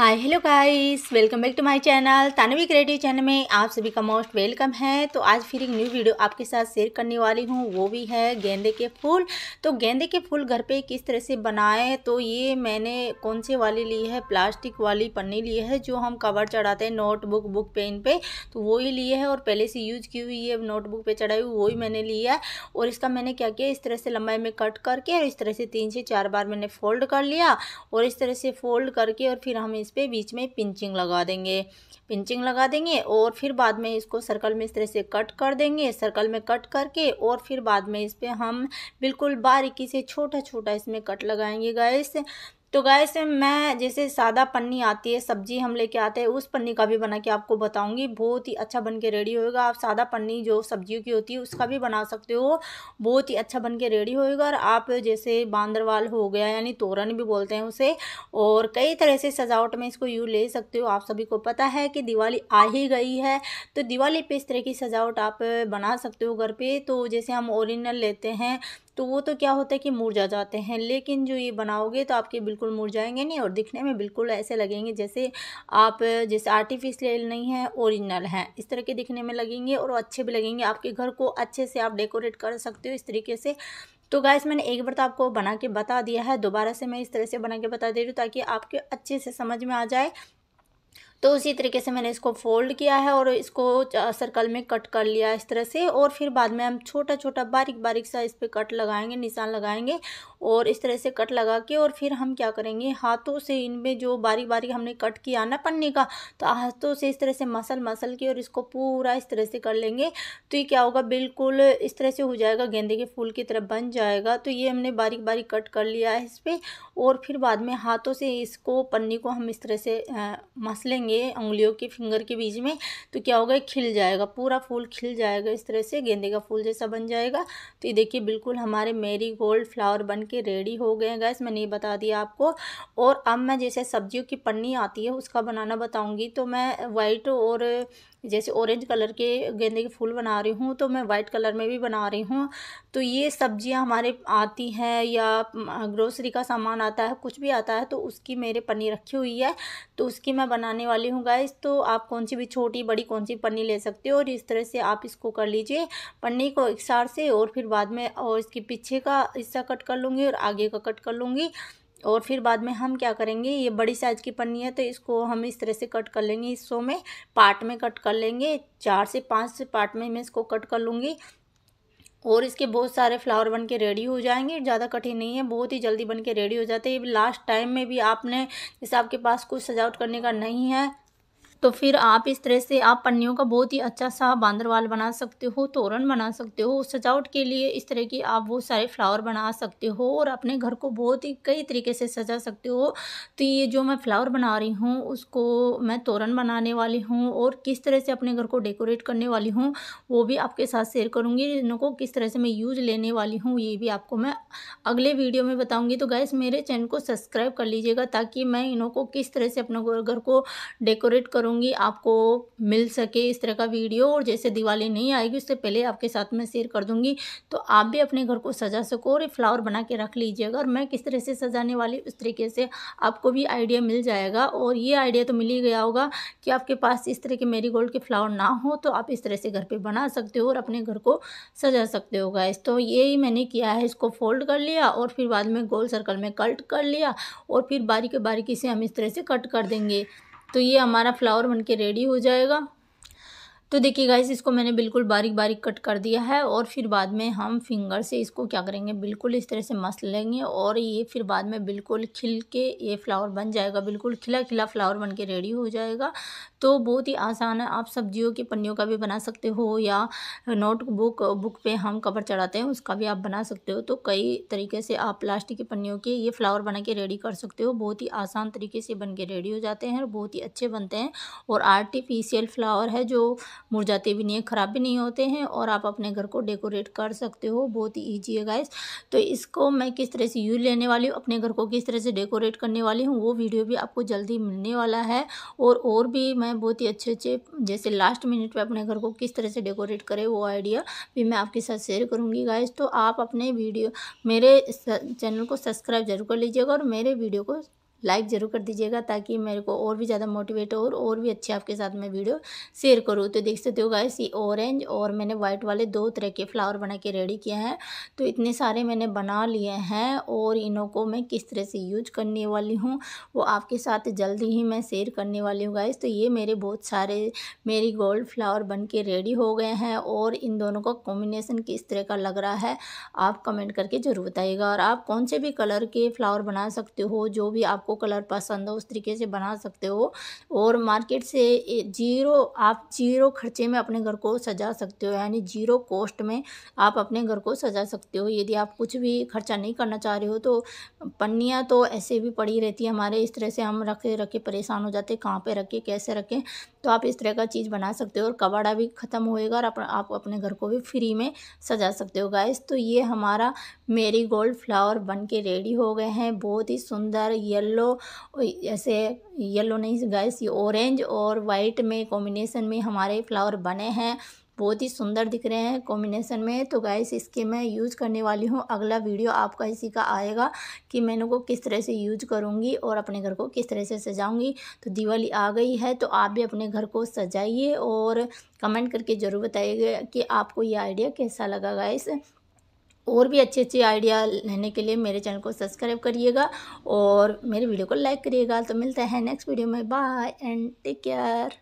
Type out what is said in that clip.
hi hello guys welcome back to my channel Tanvi creative channel में आप सभी का मोस्ट वेलकम है तो आज फिर एक न्यू वीडियो आपके साथ शेयर करने वाली हूँ वो भी है गेंदे के फूल तो गेंदे के फूल घर पे किस तरह से बनाएं तो ये मैंने कौन से वाली ली है प्लास्टिक वाली पन्नी ली है जो हम कवर चढ़ाते हैं नोटबुक बुक पेन पे तो वो ही लिए है और पहले से यूज की हुई है नोटबुक पर चढ़ाई हुई वही मैंने लिया है और इसका मैंने क्या किया इस तरह से लंबाई में कट करके और इस तरह से तीन से चार बार मैंने फोल्ड कर लिया और इस तरह से फोल्ड करके और फिर हम इस इस पर बीच में पिंचिंग लगा देंगे पिंचिंग लगा देंगे और फिर बाद में इसको सर्कल में इस तरह से कट कर देंगे सर्कल में कट करके और फिर बाद में इस पर हम बिल्कुल बारीकी से छोटा छोटा इसमें कट लगाएंगे गाइस तो गाय से मैं जैसे सादा पन्नी आती है सब्जी हम लेके आते हैं उस पन्नी का भी बना के आपको बताऊंगी बहुत ही अच्छा बन के रेडी होएगा आप सादा पन्नी जो सब्जियों की होती है उसका भी बना सकते हो बहुत ही अच्छा बन के रेडी होएगा और आप जैसे बांदरवाल हो गया यानी तोरण भी बोलते हैं उसे और कई तरह से सजावट में इसको यूँ ले सकते हो आप सभी को पता है कि दिवाली आ ही गई है तो दिवाली पर इस तरह की सजावट आप बना सकते हो घर पर तो जैसे हम ओरिजिनल लेते हैं तो वो तो क्या होता है कि मुरझा जाते हैं लेकिन जो ये बनाओगे तो आपके बिल्कुल मुरझाएंगे नहीं और दिखने में बिल्कुल ऐसे लगेंगे जैसे आप जैसे आर्टिफिशियल नहीं है ओरिजिनल हैं इस तरह के दिखने में लगेंगे और अच्छे भी लगेंगे आपके घर को अच्छे से आप डेकोरेट कर सकते हो इस तरीके से तो गाइस मैंने एक बार तो आपको बना के बता दिया है दोबारा से मैं इस तरह से बना के बता दे रही हूँ ताकि आपके अच्छे से समझ में आ जाए तो उसी तरीके से मैंने इसको फोल्ड किया है और इसको सर्कल में कट कर लिया इस तरह से और फिर बाद में हम छोटा छोटा बारीक बारीक सा इस पर कट लगाएंगे निशान लगाएंगे और इस तरह से कट लगा के और फिर हम क्या करेंगे हाथों से इनमें जो बारीक बारीक हमने कट किया ना पन्नी का तो हाथों से इस तरह से मसल मसल के और इसको पूरा इस तरह से कर लेंगे तो ये क्या होगा बिल्कुल इस तरह से हो जाएगा गेंदे के फूल की तरह बन जाएगा तो ये हमने बारीक बारीक कट कर लिया है इस पर और फिर बाद में हाथों से इसको पन्नी को हम इस तरह से मसलेंगे रखेंगे उंगलियों के फिंगर के बीच में तो क्या होगा खिल जाएगा पूरा फूल खिल जाएगा इस तरह से गेंदे का फूल जैसा बन जाएगा तो ये देखिए बिल्कुल हमारे मेरी गोल्ड फ्लावर बन के रेडी हो गए गैस मैंने ये बता दिया आपको और अब मैं जैसे सब्जियों की पन्नी आती है उसका बनाना बताऊँगी तो मैं वाइट और जैसे ऑरेंज कलर के गेंदे के फूल बना रही हूँ तो मैं वाइट कलर में भी बना रही हूँ तो ये सब्जियाँ हमारे आती हैं या ग्रोसरी का सामान आता है कुछ भी आता है तो उसकी मेरे पन्नी रखी हुई है तो उसकी मैं बनाने वाली वाली हूँ गाइस तो आप कौन सी भी छोटी बड़ी कौन सी पन्नी ले सकते हो और इस तरह से आप इसको कर लीजिए पन्नी को इकसार से और फिर बाद में और इसके पीछे का हिस्सा कट कर लूँगी और आगे का कट कर लूँगी और फिर बाद में हम क्या करेंगे ये बड़ी साइज़ की पन्नी है तो इसको हम इस तरह से कट कर लेंगे हिस्सों में पार्ट में कट कर लेंगे चार से पाँच पार्ट में मैं इसको कट कर लूँगी और इसके बहुत सारे फ्लावर बन के रेडी हो जाएंगे ज़्यादा कठिन नहीं है बहुत ही जल्दी बन के रेडी हो जाते हैं लास्ट टाइम में भी आपने जैसे आपके पास कुछ सजावट करने का नहीं है तो फिर आप इस तरह से आप पन्नियों का बहुत ही अच्छा सा बांदरवाल बना सकते हो तोरण बना सकते हो सजावट के लिए इस तरह की आप बहुत सारे फ्लावर बना सकते हो और अपने घर को बहुत ही कई तरीके से सजा सकते हो तो ये जो मैं फ्लावर बना रही हूँ उसको मैं तोरण बनाने वाली हूँ और किस तरह से अपने घर को डेकोरेट करने वाली हूँ वो भी आपके साथ शेयर करूँगी इनको किस तरह से मैं यूज लेने वाली हूँ ये भी आपको मैं अगले वीडियो में बताऊँगी तो गैस मेरे चैनल को सब्सक्राइब कर लीजिएगा ताकि मैं इनों को किस तरह से अपने घर को डेकोरेट करूँ करूँगी आपको मिल सके इस तरह का वीडियो और जैसे दिवाली नहीं आएगी उससे पहले आपके साथ में शेयर कर दूँगी तो आप भी अपने घर को सजा सको और फ्लावर बना के रख लीजिएगा और मैं किस तरह से सजाने वाली उस तरीके से आपको भी आइडिया मिल जाएगा और ये आइडिया तो मिल ही गया होगा कि आपके पास इस तरह के मेरी गोल्ड के फ्लावर ना हो तो आप इस तरह से घर पर बना सकते हो और अपने घर को सजा सकते हो गैस तो यही मैंने किया है इसको फोल्ड कर लिया और फिर बाद में गोल सर्कल में कट कर लिया और फिर बारीक बारीकी से हम इस तरह से कट कर देंगे तो ये हमारा फ्लावर बनके रेडी हो जाएगा तो देखिए गाइस इसको मैंने बिल्कुल बारीक बारीक कट कर दिया है और फिर बाद में हम फिंगर से इसको क्या करेंगे बिल्कुल इस तरह से मस लेंगे और ये फिर बाद में बिल्कुल खिल के ये फ्लावर बन जाएगा बिल्कुल खिला खिला फ्लावर बन के रेडी हो जाएगा तो बहुत ही आसान है आप सब्जियों की पन्नियों का भी बना सकते हो या नोट बुक बुक पर हम कवर चढ़ाते हैं उसका भी आप बना सकते हो तो कई तरीके से आप प्लास्टिक की पन्नियों के ये फ्लावर बना के रेडी कर सकते हो बहुत ही आसान तरीके से बन के रेडी हो जाते हैं और बहुत ही अच्छे बनते हैं और आर्टिफिशियल फ्लावर है जो मुरझाते भी नहीं है ख़राब भी नहीं होते हैं और आप अपने घर को डेकोरेट कर सकते हो बहुत ही ईजी है गाइस तो इसको मैं किस तरह से यूज लेने वाली हूँ अपने घर को किस तरह से डेकोरेट करने वाली हूँ वो वीडियो भी आपको जल्दी मिलने वाला है और और भी मैं बहुत ही अच्छे अच्छे जैसे लास्ट मिनट पर अपने घर को किस तरह से डेकोरेट करें वो आइडिया भी मैं आपके साथ शेयर करूँगी गाइज तो आप अपने वीडियो मेरे चैनल को सब्सक्राइब जरूर कर लीजिएगा और मेरे वीडियो को लाइक ज़रूर कर दीजिएगा ताकि मेरे को और भी ज़्यादा मोटिवेट हो और, और भी अच्छे आपके साथ मैं वीडियो शेयर करूँ तो देख सकते हो गाइस ये ऑरेंज और मैंने वाइट वाले दो तरह के फ्लावर बना के रेडी किए हैं तो इतने सारे मैंने बना लिए हैं और इनों को मैं किस तरह से यूज करने वाली हूँ वो आपके साथ जल्दी ही मैं शेयर करने वाली हूँ गाइस तो ये मेरे बहुत सारे मेरी गोल्ड फ्लावर बन के रेडी हो गए हैं और इन दोनों का कॉम्बिनेसन किस तरह का लग रहा है आप कमेंट करके ज़रूर बताइएगा और आप कौन से भी कलर के फ्लावर बना सकते हो जो भी आपको आपको कलर पसंद हो उस तरीके से बना सकते हो और मार्केट से जीरो आप जीरो खर्चे में अपने घर को सजा सकते हो यानी जीरो कॉस्ट में आप अपने घर को सजा सकते हो यदि आप कुछ भी खर्चा नहीं करना चाह रहे हो तो पन्नियाँ तो ऐसे भी पड़ी रहती है हमारे इस तरह से हम रखे रखे परेशान हो जाते हैं कहाँ पर रखें कैसे रखें तो आप इस तरह का चीज़ बना सकते हो और कबाड़ा भी ख़त्म होएगा और आप, आप अपने घर को भी फ्री में सजा सकते हो गाइस तो ये हमारा मेरी गोल्ड फ्लावर बन के रेडी हो गए हैं बहुत ही सुंदर येल्लो येलो ऐसे येलो नहीं गैस ये ऑरेंज और वाइट में कॉम्बिनेशन में हमारे फ्लावर बने हैं बहुत ही सुंदर दिख रहे हैं कॉम्बिनेशन में तो गैस इसके मैं यूज़ करने वाली हूँ अगला वीडियो आपका इसी का आएगा कि मैं इनको किस तरह से यूज करूँगी और अपने घर को किस तरह से सजाऊँगी तो दिवाली आ गई है तो आप भी अपने घर को सजाइए और कमेंट करके ज़रूर बताइएगा कि आपको ये आइडिया कैसा लगा गाइस और भी अच्छे अच्छे आइडिया लेने के लिए मेरे चैनल को सब्सक्राइब करिएगा और मेरे वीडियो को लाइक करिएगा तो मिलता है नेक्स्ट वीडियो में बाय एंड टेक केयर